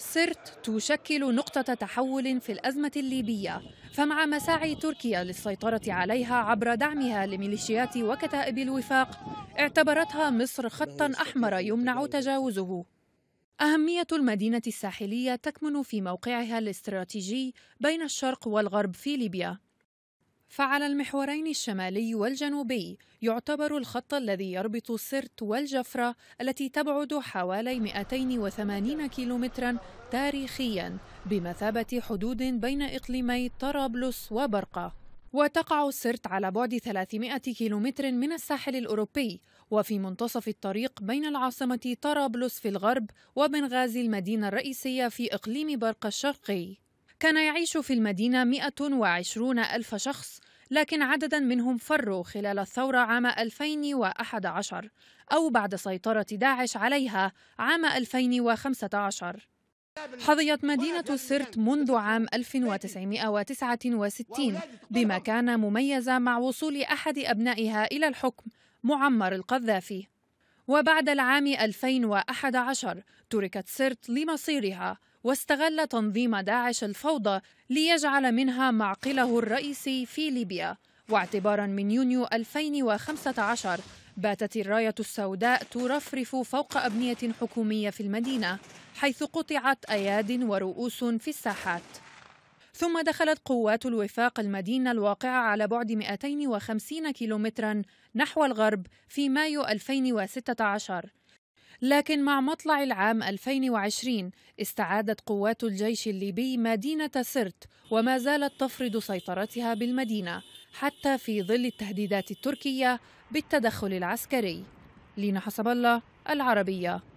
سرت تشكل نقطة تحول في الأزمة الليبية فمع مساعي تركيا للسيطرة عليها عبر دعمها لميليشيات وكتائب الوفاق اعتبرتها مصر خطا أحمر يمنع تجاوزه أهمية المدينة الساحلية تكمن في موقعها الاستراتيجي بين الشرق والغرب في ليبيا فعلى المحورين الشمالي والجنوبي يعتبر الخط الذي يربط سرت والجفرة التي تبعد حوالي 280 كيلومترا تاريخيا بمثابة حدود بين إقليمي طرابلس وبرقة وتقع سرت على بعد 300 كيلومتر من الساحل الأوروبي وفي منتصف الطريق بين العاصمة طرابلس في الغرب وبنغازي المدينة الرئيسية في إقليم برقة الشرقي كان يعيش في المدينة 120 ألف شخص لكن عددا منهم فروا خلال الثورة عام 2011 أو بعد سيطرة داعش عليها عام 2015 حظيت مدينة السرت منذ عام 1969 بما كان مميزة مع وصول أحد أبنائها إلى الحكم معمر القذافي وبعد العام 2011 تركت سرت لمصيرها واستغل تنظيم داعش الفوضى ليجعل منها معقله الرئيسي في ليبيا واعتبارا من يونيو 2015 باتت الراية السوداء ترفرف فوق أبنية حكومية في المدينة حيث قطعت أياد ورؤوس في الساحات ثم دخلت قوات الوفاق المدينة الواقعة على بعد 250 كيلومترا نحو الغرب في مايو 2016 لكن مع مطلع العام 2020 استعادت قوات الجيش الليبي مدينة سرت وما زالت تفرض سيطرتها بالمدينة حتى في ظل التهديدات التركية بالتدخل العسكري لينا حسب الله العربية